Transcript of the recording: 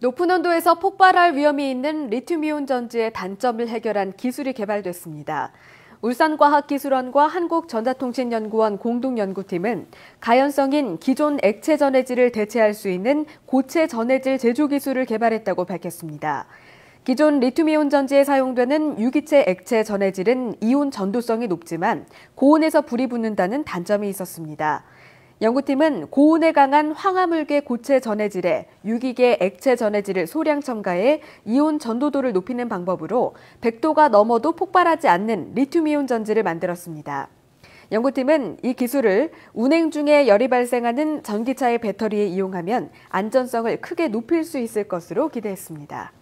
높은 온도에서 폭발할 위험이 있는 리튬이온 전지의 단점을 해결한 기술이 개발됐습니다. 울산과학기술원과 한국전자통신연구원 공동연구팀은 가연성인 기존 액체 전해질을 대체할 수 있는 고체 전해질 제조 기술을 개발했다고 밝혔습니다. 기존 리튬이온 전지에 사용되는 유기체 액체 전해질은 이온 전도성이 높지만 고온에서 불이 붙는다는 단점이 있었습니다. 연구팀은 고온에 강한 황화물계 고체 전해질에 유기계 액체 전해질을 소량 첨가해 이온 전도도를 높이는 방법으로 100도가 넘어도 폭발하지 않는 리튬이온 전지를 만들었습니다. 연구팀은 이 기술을 운행 중에 열이 발생하는 전기차의 배터리에 이용하면 안전성을 크게 높일 수 있을 것으로 기대했습니다.